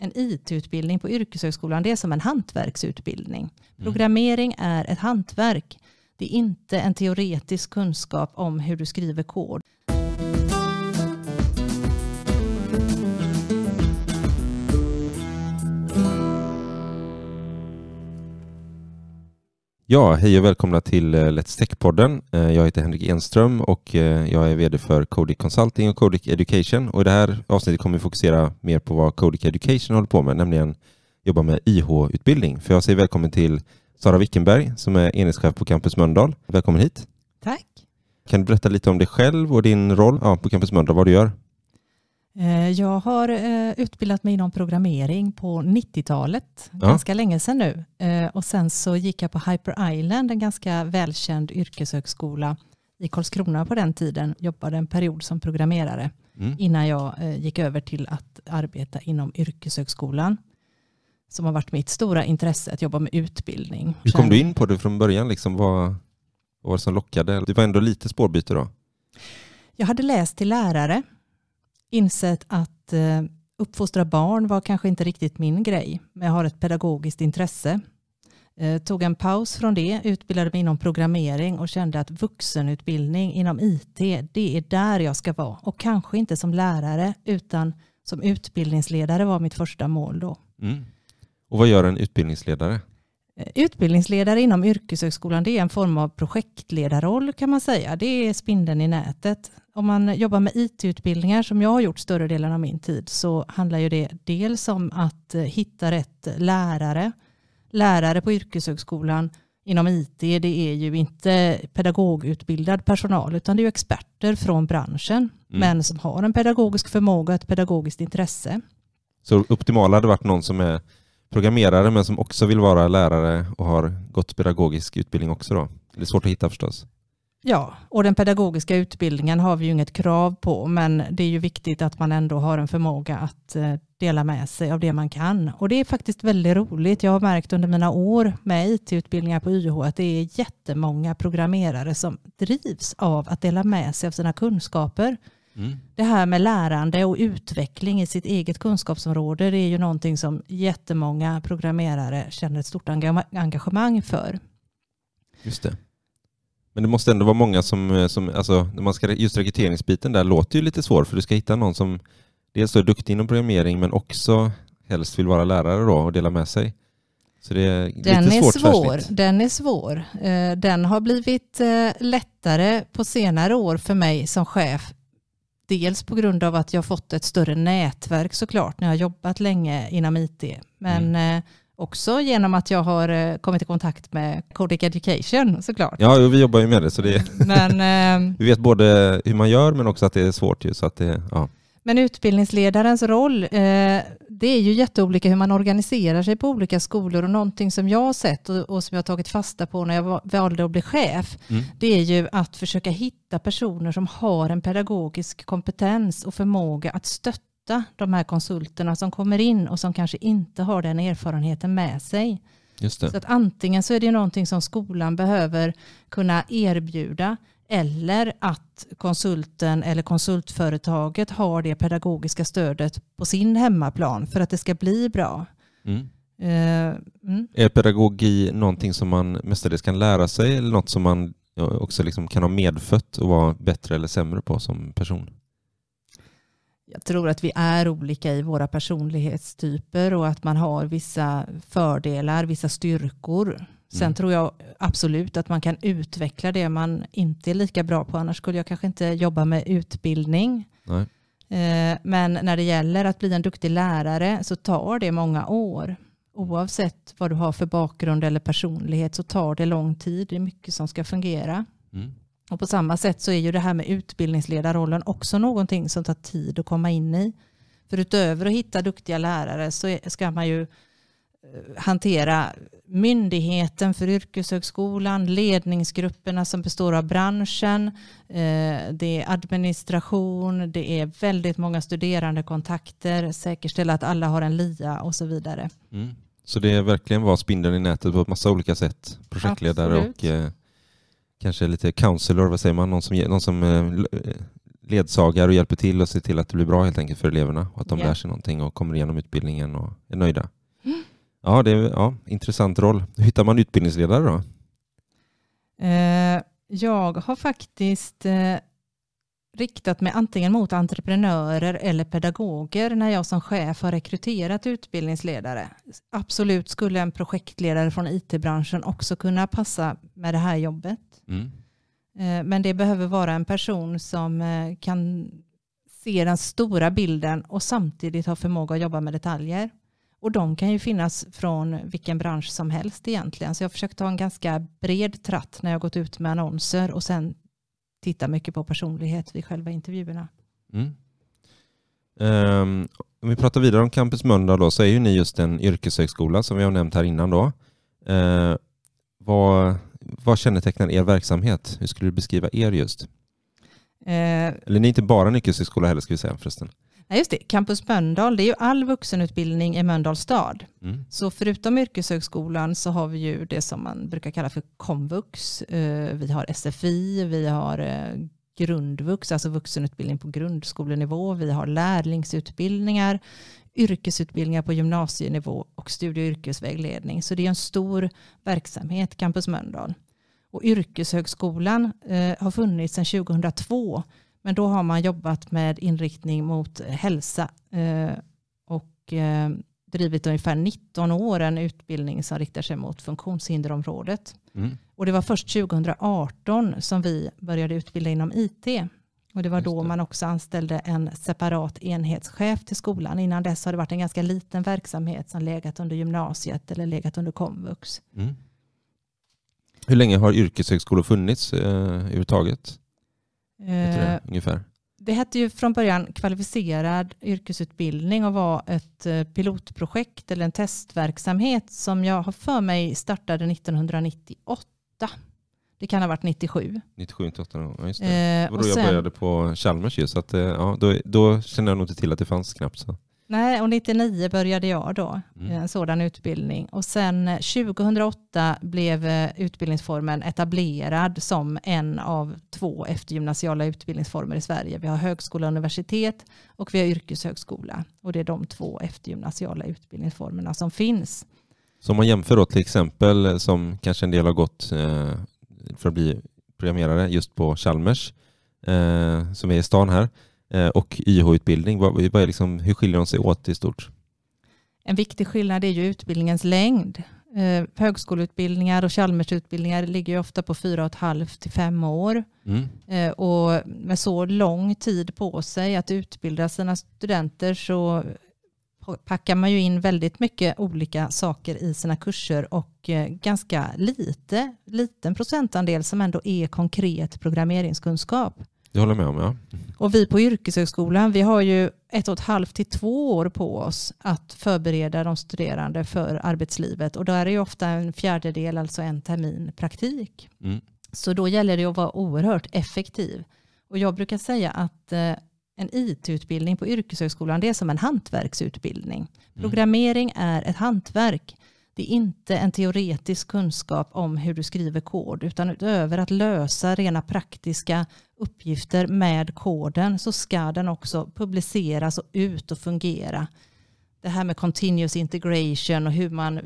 en IT-utbildning på yrkeshögskolan, det är som en hantverksutbildning. Mm. Programmering är ett hantverk. Det är inte en teoretisk kunskap om hur du skriver kod. Ja, hej och välkomna till eh, Let's Tech-podden. Eh, jag heter Henrik Enström och eh, jag är vd för Codic Consulting och Codic Education. Och I det här avsnittet kommer vi fokusera mer på vad Codic Education håller på med, nämligen jobba med IH-utbildning. För jag säger välkommen till Sara Wickenberg som är enhetschef på Campus Mölndal. Välkommen hit. Tack. Kan du berätta lite om dig själv och din roll ja, på Campus Mölndal, vad du gör? Eh, jag har eh, utbildat mig inom programmering på 90-talet, ja. ganska länge sedan nu. Eh, och sen så gick jag på Hyper Island, en ganska välkänd yrkeshögskola i Karlskrona på den tiden. Jobbade en period som programmerare mm. innan jag gick över till att arbeta inom yrkeshögskolan. Som har varit mitt stora intresse, att jobba med utbildning. Hur kom du in på det från början? Liksom, vad, vad var det som lockade? Det var ändå lite spårbyte då? Jag hade läst till lärare insett att eh, uppfostra barn var kanske inte riktigt min grej, men jag har ett pedagogiskt intresse. Eh, tog en paus från det, utbildade mig inom programmering och kände att vuxenutbildning inom IT, det är där jag ska vara. Och kanske inte som lärare, utan som utbildningsledare var mitt första mål då. Mm. Och vad gör en utbildningsledare? Utbildningsledare inom yrkeshögskolan det är en form av projektledarroll kan man säga. Det är spindeln i nätet. Om man jobbar med IT-utbildningar som jag har gjort större delen av min tid så handlar ju det dels om att eh, hitta rätt lärare. Lärare på yrkeshögskolan inom IT det är ju inte pedagogutbildad personal utan det är experter från branschen mm. men som har en pedagogisk förmåga, och ett pedagogiskt intresse. Så optimala hade varit någon som är programmerare men som också vill vara lärare och har gått pedagogisk utbildning också då? Det är svårt att hitta förstås. Ja, och den pedagogiska utbildningen har vi ju inget krav på, men det är ju viktigt att man ändå har en förmåga att eh, dela med sig av det man kan. Och det är faktiskt väldigt roligt. Jag har märkt under mina år med it-utbildningar på YH att det är jättemånga programmerare som drivs av att dela med sig av sina kunskaper. Det här med lärande och utveckling i sitt eget kunskapsområde det är ju någonting som jättemånga programmerare känner ett stort engagemang för. Just det. Men det måste ändå vara många som, eh, som alltså, när man ska, just rekryteringsbiten där låter ju lite svår för du ska hitta någon som dels är duktig inom programmering men också helst vill vara lärare då och dela med sig. Så det är den, lite svårt är svår, den är svår. Eh, den har blivit eh, lättare på senare år för mig som chef Dels på grund av att jag fått ett större nätverk såklart när jag har jobbat länge inom IT. Men mm. Eh, också genom att jag har eh, kommit i kontakt med Codic Education såklart. Ja, vi jobbar ju med det. Så det men, eh, vi vet både hur man gör men också att det är svårt. så att det, ja. Men utbildningsledarens roll, eh, det är ju jätteolika hur man organiserar sig på olika skolor och någonting som jag har sett och som jag har tagit fasta på när jag valde att bli chef, mm. det är ju att försöka hitta personer som har en pedagogisk kompetens och förmåga att stötta de här konsulterna som kommer in och som kanske inte har den erfarenheten med sig. Så att antingen så är det någonting som skolan behöver kunna erbjuda eller att konsulten eller konsultföretaget har det pedagogiska stödet på sin hemmaplan för att det ska bli bra. Mm. Eh, mm. Är pedagogi någonting som man mestadels kan lära sig eller något som man också liksom kan ha medfött och vara bättre eller sämre på som person? Jag tror att vi är olika i våra personlighetstyper och att man har vissa fördelar, vissa styrkor Sen mm. tror jag absolut att man kan utveckla det man inte är lika bra på. Annars skulle jag kanske inte jobba med utbildning. Nej. Eh, men när det gäller att bli en duktig lärare så tar det många år. Oavsett vad du har för bakgrund eller personlighet så tar det lång tid. Det är mycket som ska fungera. Mm. Och på samma sätt så är ju det här med utbildningsledarrollen också någonting som tar tid att komma in i. För utöver att hitta duktiga lärare så ska man ju Eh, hantera myndigheten för yrkeshögskolan, ledningsgrupperna som består av branschen, eh, det är administration, det är väldigt många studerandekontakter, säkerställa att alla har en LIA och så vidare. Mm. Så det är verkligen var spindeln i nätet på massa olika sätt, projektledare Absolut. och eh, kanske lite counselor, vad säger man, någon som, någon som ledsagar och hjälper till och ser till att det blir bra helt enkelt för eleverna och att de yeah. lär sig någonting och kommer igenom utbildningen och är nöjda. Mm. Ja, det är ja, intressant roll. Hur hittar man utbildningsledare då? Eh, jag har faktiskt eh, riktat mig antingen mot entreprenörer eller pedagoger när jag som chef har rekryterat utbildningsledare. Absolut skulle en projektledare från it-branschen också kunna passa med det här jobbet. Mm. Eh, men det behöver vara en person som kan se den stora bilden och samtidigt ha förmåga att jobba med detaljer. Och de kan ju finnas från vilken bransch som helst egentligen. Så jag försökt ha en ganska bred tratt när jag gått ut med annonser och sen titta mycket på personlighet vid själva intervjuerna. Mm. Um, om vi pratar vidare om Campus Mölndal då, så är ju ni just en yrkeshögskola som vi har nämnt här innan. Då. Uh, vad, vad kännetecknar er verksamhet? Hur skulle du beskriva er just? Uh, Eller ni är inte bara en yrkeshögskola heller ska vi säga förresten. Nej, just det. Campus Mölndal, det är ju all vuxenutbildning i Mölndals stad. Mm. Så förutom yrkeshögskolan så har vi ju det som man brukar kalla för komvux. Eh, vi har SFI, vi har eh, grundvux, alltså vuxenutbildning på grundskolenivå. Vi har lärlingsutbildningar, yrkesutbildningar på gymnasienivå och studie och yrkesvägledning. Så det är en stor verksamhet, Campus Mölndal. Och yrkeshögskolan eh, har funnits sedan 2002 men då har man jobbat med inriktning mot hälsa eh, och eh, drivit ungefär 19 år en utbildning som riktar sig mot funktionshinderområdet. Mm. Och det var först 2018 som vi började utbilda inom IT. Och det var då det. man också anställde en separat enhetschef till skolan. Innan dess har det varit en ganska liten verksamhet som legat under gymnasiet eller legat under komvux. Mm. Hur länge har yrkeshögskolor funnits eh, överhuvudtaget? det, eh, ungefär? Det hette ju från början kvalificerad yrkesutbildning och var ett eh, pilotprojekt eller en testverksamhet som jag har för mig startade 1998. Det kan ha varit 97. 97, 98, ja, just det. Eh, det var då sen, jag började på Chalmers ju, så att, eh, ja, då, då kände jag nog inte till att det fanns knappt. Så. Nej, och 99 började jag då, mm. Eh, en sådan utbildning. Och sen 2008 eh, blev eh, utbildningsformen etablerad som en av två eftergymnasiala utbildningsformer i Sverige. Vi har högskola och universitet och vi har yrkeshögskola. Och det är de två eftergymnasiala utbildningsformerna som finns. Så om man jämför då till exempel som kanske en del har gått för att bli programmerare just på Chalmers som är i stan här Eh, och YH-utbildning? Vad, vad liksom, hur skiljer de sig åt i stort? En viktig skillnad är ju utbildningens längd. Eh, högskoleutbildningar och Chalmersutbildningar ligger ju ofta på fyra och ett halvt till fem år. Mm. Eh, och med så lång tid på sig att utbilda sina studenter så packar man ju in väldigt mycket olika saker i sina kurser och eh, ganska lite, liten procentandel som ändå är konkret programmeringskunskap. Det håller jag med om, ja. Och vi på yrkeshögskolan, vi har ju ett och ett halvt till två år på oss att förbereda de studerande för arbetslivet. Och då är det ju ofta en fjärdedel, alltså en termin praktik. Mm. Så då gäller det att vara oerhört effektiv. Och jag brukar säga att eh, en IT-utbildning på yrkeshögskolan det är som en hantverksutbildning. Mm. Programmering är ett hantverk det är inte en teoretisk kunskap om hur du skriver kod utan utöver att lösa rena praktiska uppgifter med koden så ska den också publiceras och ut och fungera. Det här med continuous integration och hur man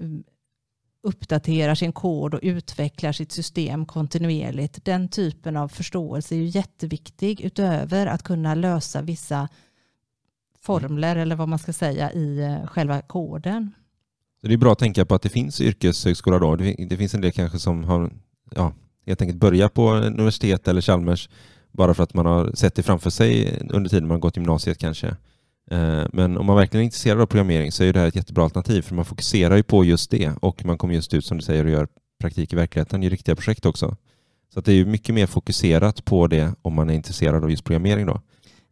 uppdaterar sin kod och utvecklar sitt system kontinuerligt. Den typen av förståelse är ju jätteviktig utöver att kunna lösa vissa formler eller vad man ska säga i eh, själva koden. Det är bra att tänka på att det finns yrkeshögskola då. Det finns en del kanske som har ja, helt enkelt börjat på universitet eller Chalmers bara för att man har sett det framför sig under tiden man gått gymnasiet kanske. Eh, men om man verkligen är intresserad av programmering så är det här ett jättebra alternativ för man fokuserar ju på just det och man kommer just ut som du säger och gör praktik i verkligheten i riktiga projekt också. Så det är ju mycket mer fokuserat på det om man är intresserad av just programmering då.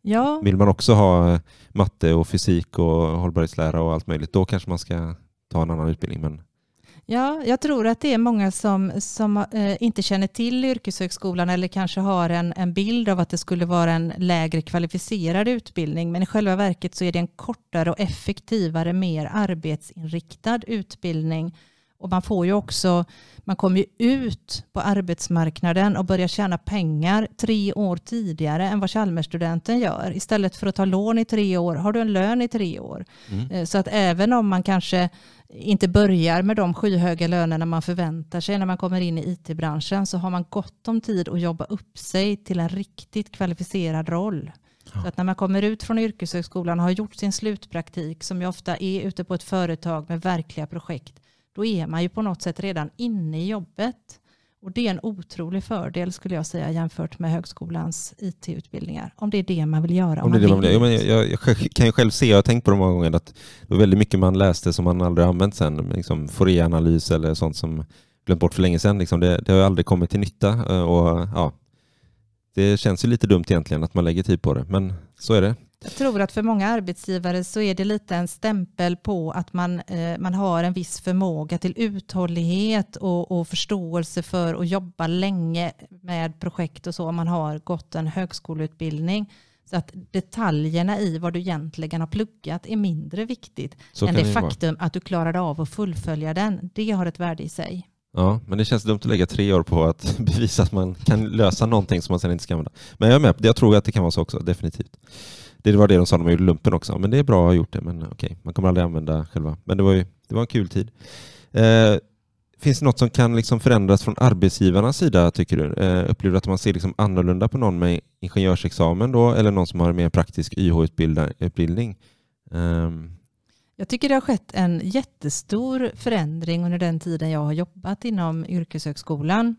Ja. Vill man också ha matte och fysik och hållbarhetslära och allt möjligt då kanske man ska ta en annan utbildning. Men... Ja, jag tror att det är många som, som eh, inte känner till yrkeshögskolan eller kanske har en, en bild av att det skulle vara en lägre kvalificerad utbildning. Men i själva verket så är det en kortare och effektivare, mer arbetsinriktad utbildning och man får ju också, man kommer ju ut på arbetsmarknaden och börjar tjäna pengar tre år tidigare än vad Chalmersstudenten gör. Istället för att ta lån i tre år har du en lön i tre år. Mm. Eh, så att även om man kanske inte börjar med de skyhöga lönerna man förväntar sig när man kommer in i it-branschen så har man gott om tid att jobba upp sig till en riktigt kvalificerad roll. Så att när man kommer ut från yrkeshögskolan och har gjort sin slutpraktik, som ju ofta är ute på ett företag med verkliga projekt, då är man ju på något sätt redan inne i jobbet. Och det är en otrolig fördel skulle jag säga jämfört med högskolans it-utbildningar. Om det är det man vill göra. jag, kan ju själv se, jag har tänkt på det många gånger, att det var väldigt mycket man läste som man aldrig använt sen. Liksom fourier eller sånt som glömt bort för länge sedan. Liksom det, det har aldrig kommit till nytta. Eh, och, ja, det känns ju lite dumt egentligen att man lägger tid på det, men så är det. Jag tror att för många arbetsgivare så är det lite en stämpel på att man, eh, man har en viss förmåga till uthållighet och, och, förståelse för att jobba länge med projekt och så om man har gått en högskoleutbildning. Så att detaljerna i vad du egentligen har pluggat är mindre viktigt så än det faktum vara. att du klarade av att fullfölja den. Det har ett värde i sig. Ja, men det känns dumt att lägga tre år på att bevisa att man kan lösa någonting som man sen inte ska använda. Men jag är med, jag tror att det kan vara så också, definitivt. Det var det de sa när man gjorde lumpen också. Men det är bra att ha gjort det. Men okej, okay, man kommer aldrig använda själva. Men det var, ju, det var en kul tid. Eh, finns det något som kan liksom förändras från arbetsgivarnas sida, tycker du? Eh, upplever du att man ser liksom annorlunda på någon med ingenjörsexamen då, eller någon som har mer praktisk YH-utbildning? Eh. Jag tycker det har skett en jättestor förändring under den tiden jag har jobbat inom yrkeshögskolan.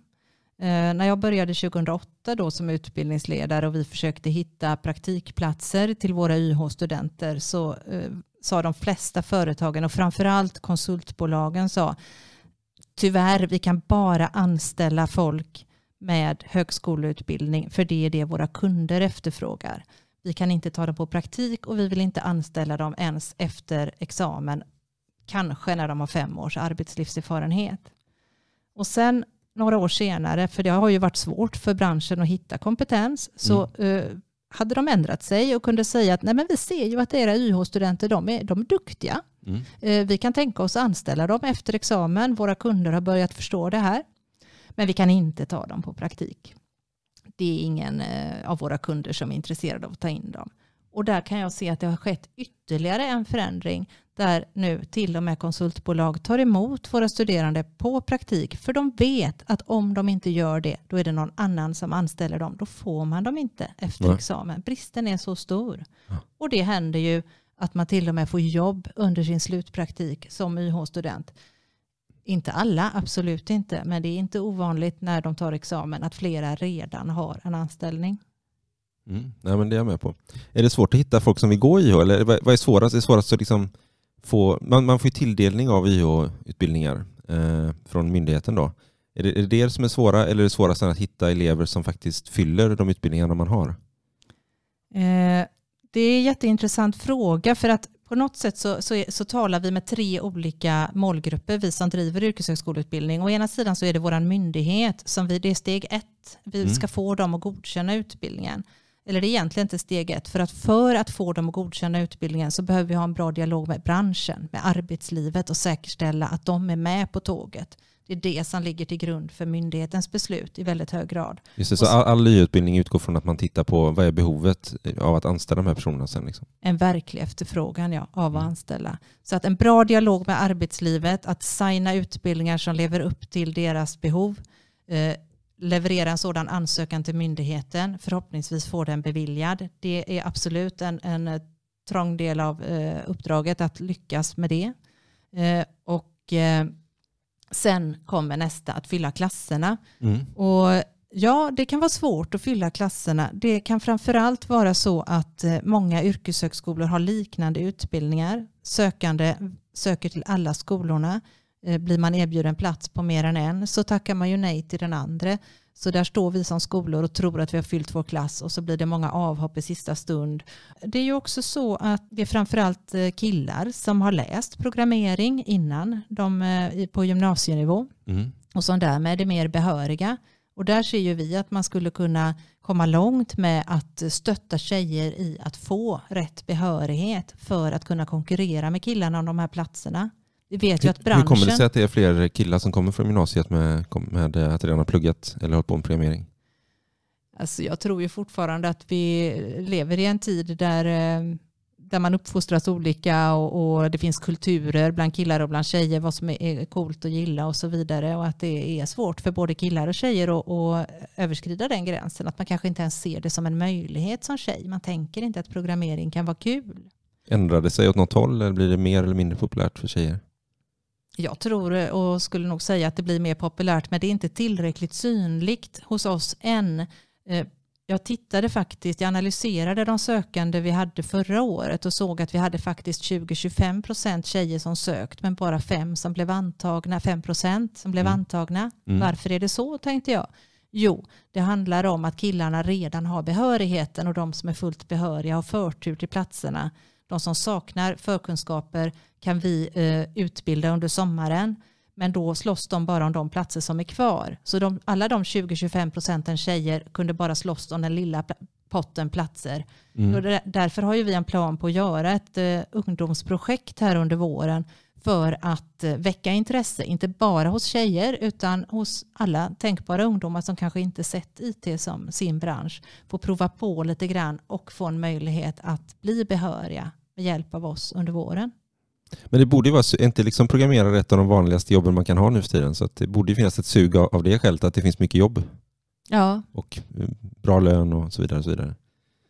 Eh, när jag började 2008 då som utbildningsledare och vi försökte hitta praktikplatser till våra YH-studenter så eh, sa de flesta företagen och framförallt konsultbolagen sa tyvärr vi kan bara anställa folk med högskoleutbildning för det är det våra kunder efterfrågar. Vi kan inte ta dem på praktik och vi vill inte anställa dem ens efter examen, kanske när de har fem års arbetslivserfarenhet. Och sen några år senare, för det har ju varit svårt för branschen att hitta kompetens, så mm. Eh, hade de ändrat sig och kunde säga att nej men vi ser ju att era YH-studenter, de är, de är duktiga. Mm. Eh, vi kan tänka oss att anställa dem efter examen, våra kunder har börjat förstå det här, men vi kan inte ta dem på praktik. Det är ingen eh, av våra kunder som är intresserad av att ta in dem. Och där kan jag se att det har skett ytterligare en förändring där nu till och med konsultbolag tar emot våra studerande på praktik för de vet att om de inte gör det då är det någon annan som anställer dem. Då får man dem inte efter Nej. examen. Bristen är så stor. Ja. Och det händer ju att man till och med får jobb under sin slutpraktik som YH-student. Inte alla, absolut inte, men det är inte ovanligt när de tar examen att flera redan har en anställning. Mm. Nej, men det är jag med på. Är det svårt att hitta folk som vill gå IH? Eller vad är svårast? Är svårast att liksom få, man, man får ju tilldelning av IH-utbildningar eh, från myndigheten. då. Är det, är det, det som är svåra eller är det svårast att hitta elever som faktiskt fyller de utbildningarna man har? Eh, det är en jätteintressant fråga för att på något sätt så, så, så, talar vi med tre olika målgrupper, vi som driver yrkeshögskoleutbildning. Å ena sidan så är det vår myndighet, som vi, det är steg ett. Vi mm. ska få dem att godkänna utbildningen eller det är egentligen inte steg ett, för att för att få dem att godkänna utbildningen så behöver vi ha en bra dialog med branschen, med arbetslivet och säkerställa att de är med på tåget. Det är det som ligger till grund för myndighetens beslut i väldigt hög grad. Just det, så all, all utbildning utgår från att man tittar på vad är behovet av att anställa de här personerna sen? Liksom. En verklig efterfrågan ja, av att mm. anställa. Så att en bra dialog med arbetslivet, att signa utbildningar som lever upp till deras behov, eh, leverera en sådan ansökan till myndigheten. Förhoppningsvis får den beviljad. Det är absolut en, en eh, trång del av eh, uppdraget att lyckas med det. Eh, och eh, sen kommer nästa, att fylla klasserna. Mm. Och Ja, det kan vara svårt att fylla klasserna. Det kan framförallt vara så att eh, många yrkeshögskolor har liknande utbildningar. Sökande söker till alla skolorna. Eh, blir man erbjuden plats på mer än en så tackar man ju nej till den andra. Så där står vi som skolor och tror att vi har fyllt vår klass och så blir det många avhopp i sista stund. Det är ju också så att det är framförallt eh, killar som har läst programmering innan de eh, på gymnasienivå mm. och som därmed är mer behöriga. Och där ser ju vi att man skulle kunna komma långt med att stötta tjejer i att få rätt behörighet för att kunna konkurrera med killarna om de här platserna. Vi vet ju att branschen... Hur kommer det sig att det är fler killar som kommer från gymnasiet med, med att redan ha pluggat eller hållit på med programmering? Alltså jag tror ju fortfarande att vi lever i en tid där, eh, där man uppfostras olika och, och, det finns kulturer bland killar och bland tjejer, vad som är coolt att gilla och så vidare. Och att det är svårt för både killar och tjejer att, att överskrida den gränsen. Att man kanske inte ens ser det som en möjlighet som tjej. Man tänker inte att programmering kan vara kul. Ändrar det sig åt något håll eller blir det mer eller mindre populärt för tjejer? Jag tror och skulle nog säga att det blir mer populärt men det är inte tillräckligt synligt hos oss än. Eh, jag tittade faktiskt, jag analyserade de sökande vi hade förra året och såg att vi hade faktiskt 20-25 procent tjejer som sökt men bara 5 som blev antagna, 5 procent som blev mm. antagna. Mm. Varför är det så tänkte jag. Jo, det handlar om att killarna redan har behörigheten och de som är fullt behöriga har förtur till platserna. De som saknar förkunskaper kan vi eh, utbilda under sommaren. Men då slåss de bara om de platser som är kvar. Så de, alla de 20-25 procenten tjejer kunde bara slåss om den lilla potten platser. Mm. Därför har ju vi en plan på att göra ett eh, ungdomsprojekt här under våren för att eh, väcka intresse, inte bara hos tjejer utan hos alla tänkbara ungdomar som kanske inte sett IT som sin bransch, få prova på lite grann och få en möjlighet att bli behöriga med hjälp av oss under våren. Men det borde ju vara, är inte liksom programmerare ett av de vanligaste jobben man kan ha nu för tiden? Så det borde finnas ett sug av det skälet att det finns mycket jobb. Ja. Och eh, bra lön och så vidare. Och så vidare.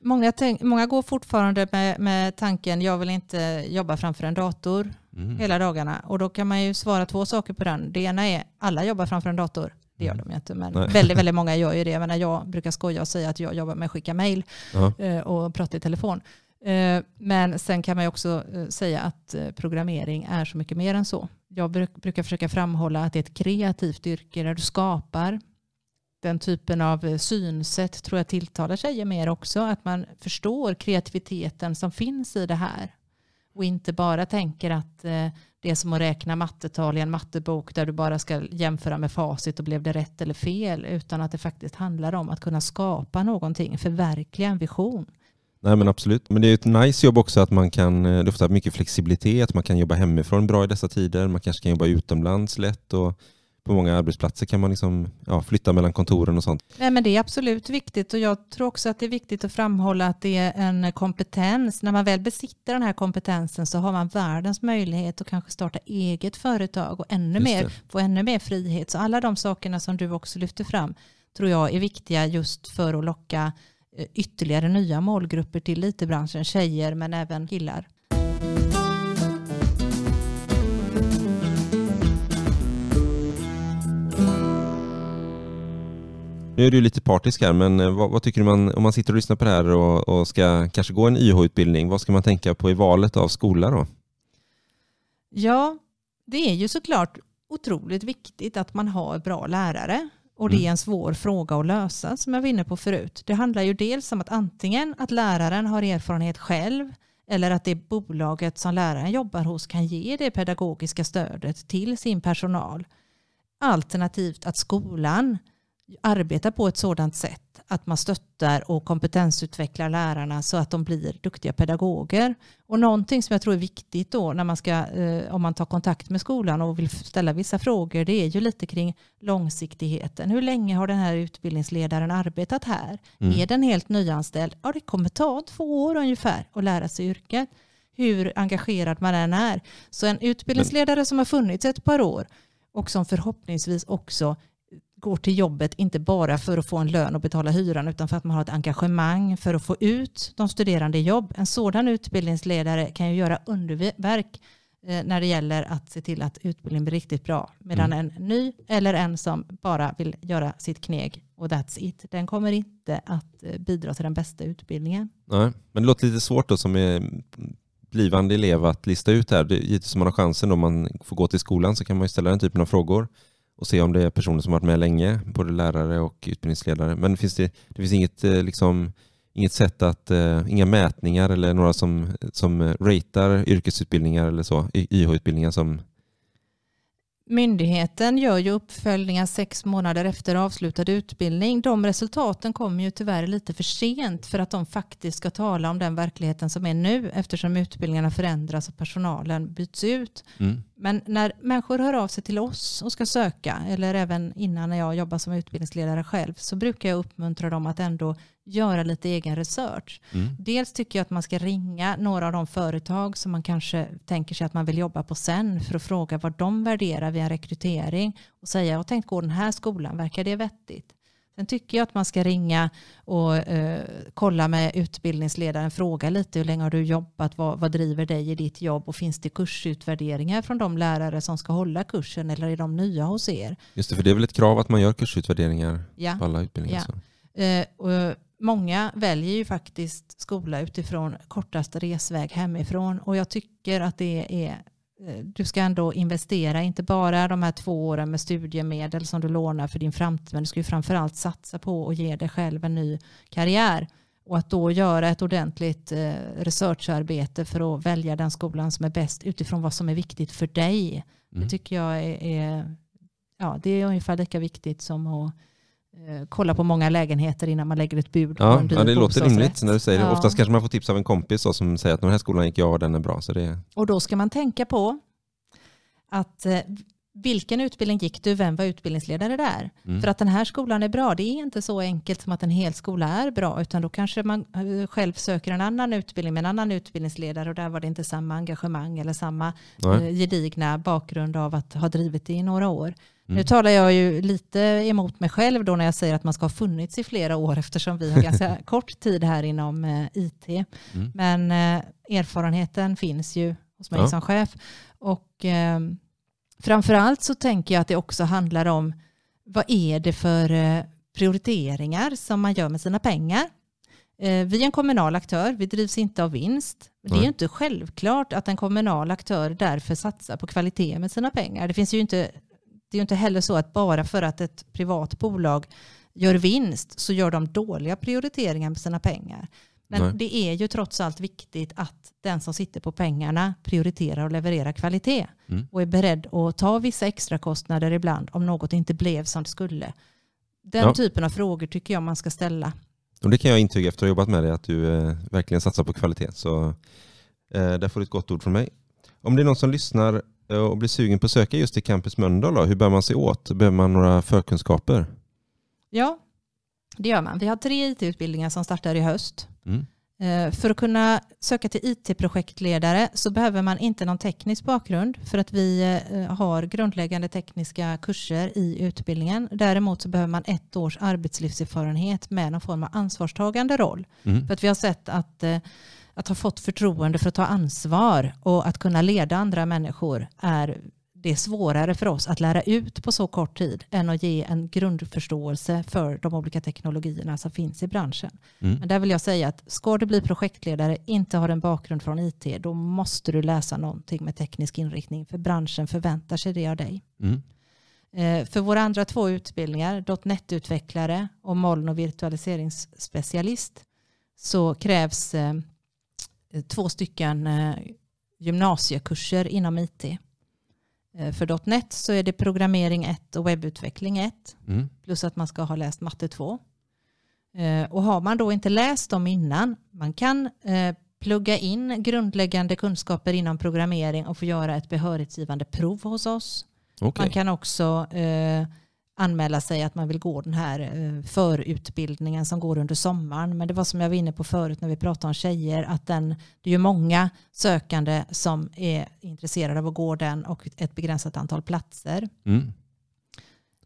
Många, tänk, många går fortfarande med, med tanken jag vill inte jobba framför en dator mm. hela dagarna. Och då kan man ju svara två saker på den. Det ena är alla jobbar framför en dator. Det gör mm. de ju inte, men Nej. väldigt, väldigt många gör ju det. Jag, jag brukar skoja och säga att jag jobbar med att skicka mejl ja. Eh, och prata i telefon. Eh, men sen kan man ju också eh, säga att programmering är så mycket mer än så. Jag brukar försöka framhålla att det är ett kreativt yrke där du skapar. Den typen av synsätt tror jag tilltalar tjejer mer också. Att man förstår kreativiteten som finns i det här och inte bara tänker att eh, det är som att räkna mattetal i en mattebok där du bara ska jämföra med facit och blev det rätt eller fel utan att det faktiskt handlar om att kunna skapa någonting, förverkliga en vision. Nej men absolut, men det är ett nice jobb också att man kan, eh, det ofta mycket flexibilitet, man kan jobba hemifrån bra i dessa tider, man kanske kan jobba utomlands lätt och på många arbetsplatser kan man liksom, ja, flytta mellan kontoren och sånt. Nej, men det är absolut viktigt och jag tror också att det är viktigt att framhålla att det är en kompetens. När man väl besitter den här kompetensen så har man världens möjlighet att kanske starta eget företag och ännu mer, få ännu mer frihet. Så alla de sakerna som du också lyfter fram tror jag är viktiga just för att locka eh, ytterligare nya målgrupper till IT-branschen, tjejer men även killar. Nu är du lite partisk här, men eh, vad, vad, tycker man om man sitter och lyssnar på det här och, och ska kanske gå en YH-utbildning? Vad ska man tänka på i valet av skola då? Ja, det är ju såklart otroligt viktigt att man har bra lärare och det är mm. en svår fråga att lösa som jag var inne på förut. Det handlar ju dels om att antingen att läraren har erfarenhet själv eller att det bolaget som läraren jobbar hos kan ge det pedagogiska stödet till sin personal. Alternativt att skolan arbetar på ett sådant sätt att man stöttar och kompetensutvecklar lärarna så att de blir duktiga pedagoger. Och någonting som jag tror är viktigt då när man ska, eh, om man tar kontakt med skolan och vill ställa vissa frågor, det är ju lite kring långsiktigheten. Hur länge har den här utbildningsledaren arbetat här? Mm. Är den helt nyanställd? Ja, det kommer ta två år ungefär att lära sig yrket. Hur engagerad man än är. Så en utbildningsledare som har funnits ett par år och som förhoppningsvis också går till jobbet inte bara för att få en lön och betala hyran utan för att man har ett engagemang för att få ut de studerande i jobb. En sådan utbildningsledare kan ju göra underverk eh, när det gäller att se till att utbildningen blir riktigt bra. Medan mm. en ny eller en som bara vill göra sitt kneg och that's it, den kommer inte att eh, bidra till den bästa utbildningen. Nej, men det låter lite svårt då som blivande elev att lista ut här. Givetvis om man har chansen då man får gå till skolan så kan man ju ställa den typen av frågor och se om det är personer som varit med länge, både lärare och utbildningsledare. Men finns det, det finns inget, eh, liksom, inget sätt att, uh, inga mätningar eller några som, som ratar yrkesutbildningar eller så, YH-utbildningar som Myndigheten gör ju uppföljningar sex månader efter avslutad utbildning. De resultaten kommer ju tyvärr lite för sent för att de faktiskt ska tala om den verkligheten som är nu eftersom utbildningarna förändras och personalen byts ut. Mm. Men när människor hör av sig till oss och ska söka, eller även innan när jag jobbar som utbildningsledare själv, så brukar jag uppmuntra dem att ändå göra lite egen research. Mm. Dels tycker jag att man ska ringa några av de företag som man kanske tänker sig att man vill jobba på sen för att fråga vad de värderar vid en rekrytering och säga jag tänkt gå den här skolan, verkar det vettigt? Sen tycker jag att man ska ringa och eh, kolla med utbildningsledaren, fråga lite hur länge har du jobbat, vad, vad driver dig i ditt jobb och finns det kursutvärderingar från de lärare som ska hålla kursen eller är de nya hos er? Just det, för det är väl ett krav att man gör kursutvärderingar ja. på alla utbildningar. Ja. Eh, och, många väljer ju faktiskt skola utifrån kortast resväg hemifrån och jag tycker att det är Eh, du ska ändå investera, inte bara de här två åren med studiemedel som du lånar för din framtid, men du ska ju framförallt satsa på att ge dig själv en ny karriär. Och att då göra ett ordentligt eh, researcharbete för att välja den skolan som är bäst utifrån vad som är viktigt för dig. Mm. Det tycker jag är, är, ja, det är ungefär lika viktigt som att Eh, kolla på många lägenheter innan man lägger ett bud. Ja, ja det låter rimligt när du säger det. Oftast kanske man får tips av en kompis som säger att den här skolan gick jag och den är bra. Så det... Och då ska man tänka på att eh, vilken utbildning gick du, vem var utbildningsledare där? Mm. För att den här skolan är bra, det är inte så enkelt som att en hel skola är bra, utan då kanske man eh, själv söker en annan utbildning med en annan utbildningsledare och där var det inte samma engagemang eller samma Nej. gedigna bakgrund av att ha drivit det i några år. Mm. Nu talar jag ju lite emot mig själv då när jag säger att man ska ha funnits i flera år eftersom vi har ganska kort tid här inom eh, IT. Mm. Men eh, erfarenheten finns ju hos mig ja. som chef. Och eh, framförallt så tänker jag att det också handlar om vad är det för eh, prioriteringar som man gör med sina pengar. Eh, vi är en kommunal aktör, vi drivs inte av vinst. Det är inte självklart att en kommunal aktör därför satsar på kvalitet med sina pengar. Det finns ju inte det är ju inte heller så att bara för att ett privat bolag gör vinst så gör de dåliga prioriteringar med sina pengar. Men Nej. det är ju trots allt viktigt att den som sitter på pengarna prioriterar och levererar kvalitet mm. och är beredd att ta vissa extra kostnader ibland om något inte blev som det skulle. Den ja. typen av frågor tycker jag man ska ställa. Och det kan jag intyga efter att ha jobbat med dig, att du eh, verkligen satsar på kvalitet. Så eh, där får du ett gott ord från mig. Om det är någon som lyssnar Eh, och blir sugen på att söka just till Campus Mölndal, hur bör man se åt? Behöver man några förkunskaper? Ja, det gör man. Vi har tre it-utbildningar som startar i höst. Mm. Eh, för att kunna söka till it-projektledare så behöver man inte någon teknisk bakgrund för att vi eh, har grundläggande tekniska kurser i utbildningen. Däremot så behöver man ett års arbetslivserfarenhet med någon form av ansvarstagande roll. Mm. För att vi har sett att att ha fått förtroende för att ta ansvar och att kunna leda andra människor är det svårare för oss att lära ut på så kort tid än att ge en grundförståelse för de olika teknologierna som finns i branschen. Mm. Men där vill jag säga att ska du bli projektledare, inte har en bakgrund från IT, då måste du läsa någonting med teknisk inriktning, för branschen förväntar sig det av dig. Mm. Eh, för våra andra två utbildningar, .NET-utvecklare och moln och virtualiseringsspecialist, så krävs eh, två stycken eh, gymnasiekurser inom IT. Eh, för .NET så är det programmering 1 och webbutveckling 1. Mm. Plus att man ska ha läst matte 2. Eh, och har man då inte läst dem innan, man kan plugga in grundläggande kunskaper inom programmering och få göra ett behörighetsgivande prov hos oss. Okay. Man kan också eh, anmäla sig att man vill gå den här eh, förutbildningen som går under sommaren. Men det var som jag var inne på förut när vi pratade om tjejer, att den, det är ju många sökande som är intresserade av att gå den och ett begränsat antal platser. Mm.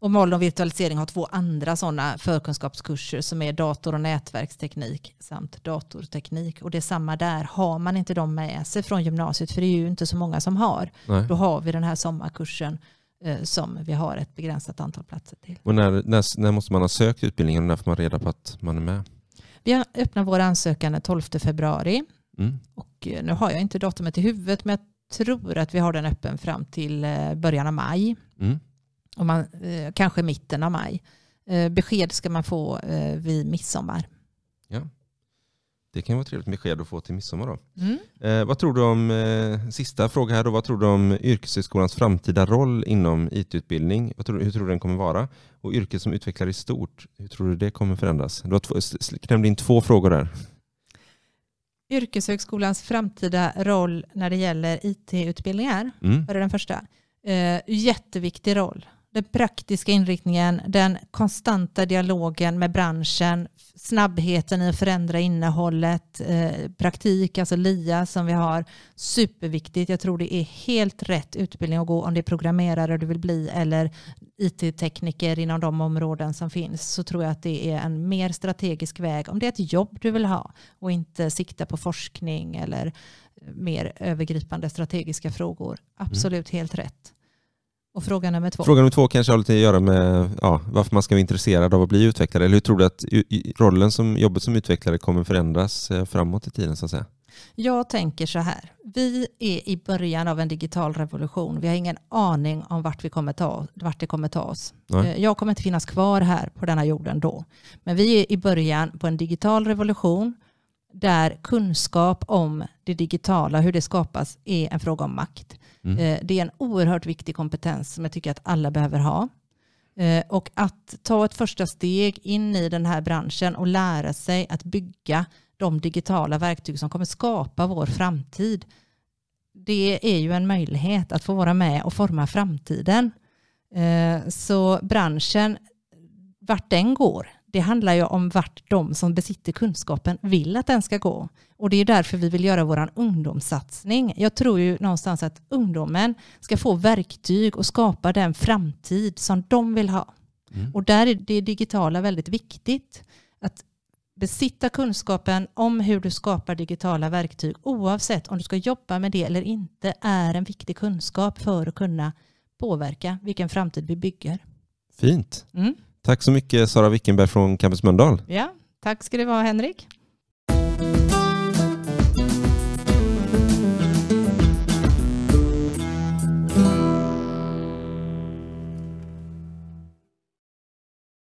Och moln och virtualisering har två andra sådana förkunskapskurser som är dator och nätverksteknik samt datorteknik. Och det är samma där, har man inte dem med sig från gymnasiet, för det är ju inte så många som har, Nej. då har vi den här sommarkursen Eh, som vi har ett begränsat antal platser till. Och när, när, när måste man ha sökt utbildningen och när får man reda på att man är med? Vi öppnar vår ansökan den 12 februari. Mm. Och eh, nu har jag inte datumet i huvudet men jag tror att vi har den öppen fram till eh, början av maj. Mm. Och man, kanske mitten av maj. Besked ska man få vid midsommar. Ja. Det kan vara ett trevligt besked att få till midsommar. Då. Mm. Eh, vad tror du om, eh, sista fråga här då, vad tror du om yrkeshögskolans framtida roll inom IT-utbildning? hur tror du den kommer vara? Och yrket som utvecklare i stort, hur tror du det kommer förändras? Du har in två frågor där. Yrkeshögskolans framtida roll när det gäller IT-utbildningar, mm. var det den första? Eh, jätteviktig roll den praktiska inriktningen, den konstanta dialogen med branschen, snabbheten i att förändra innehållet, eh, praktik, alltså LIA som vi har, superviktigt. Jag tror det är helt rätt utbildning att gå om det är programmerare du vill bli eller it-tekniker inom de områden som finns så tror jag att det är en mer strategisk väg om det är ett jobb du vill ha och inte sikta på forskning eller mer övergripande strategiska frågor. Mm. Absolut mm. helt rätt. Och fråga nummer två? Fråga nummer två kanske har lite att göra med ja, varför man ska vara intresserad av att bli utvecklare. Eller hur tror du att rollen som jobbet som utvecklare kommer förändras eh, framåt i tiden? Så att säga? Jag tänker så här. Vi är i början av en digital revolution. Vi har ingen aning om vart, vi kommer ta, vart det kommer ta oss. Nej. Eh, jag kommer inte finnas kvar här på denna jorden då. Men vi är i början på en digital revolution där kunskap om det digitala, hur det skapas, är en fråga om makt. Mm. Eh, det är en oerhört viktig kompetens som jag tycker att alla behöver ha. Eh, och att ta ett första steg in i den här branschen och lära sig att bygga de digitala verktyg som kommer skapa vår framtid. Det är ju en möjlighet att få vara med och forma framtiden. Eh, så branschen, vart den går, det handlar ju om vart de som besitter kunskapen vill att den ska gå. Och det är därför vi vill göra vår ungdomssatsning. Jag tror ju någonstans att ungdomen ska få verktyg och skapa den framtid som de vill ha. Mm. Och där är det digitala väldigt viktigt. Att besitta kunskapen om hur du skapar digitala verktyg oavsett om du ska jobba med det eller inte är en viktig kunskap för att kunna påverka vilken framtid vi bygger. Fint. Mm. Tack så mycket Sara Wickenberg från Campus Mölndal. Ja, tack ska du ha Henrik.